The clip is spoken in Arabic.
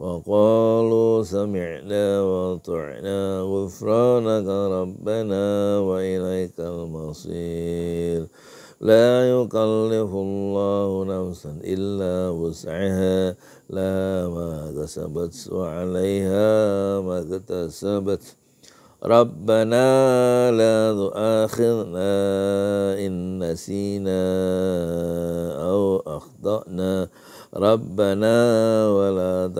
وقالوا سمعنا وطعنا غفرانك ربنا وإليك المصير لا يكلف الله نفسا إلا وسعها لا ما كسبت وعليها ما اكتسبت ربنا لا تؤاخذنا إن نسينا أو أخطأنا ربنا ولا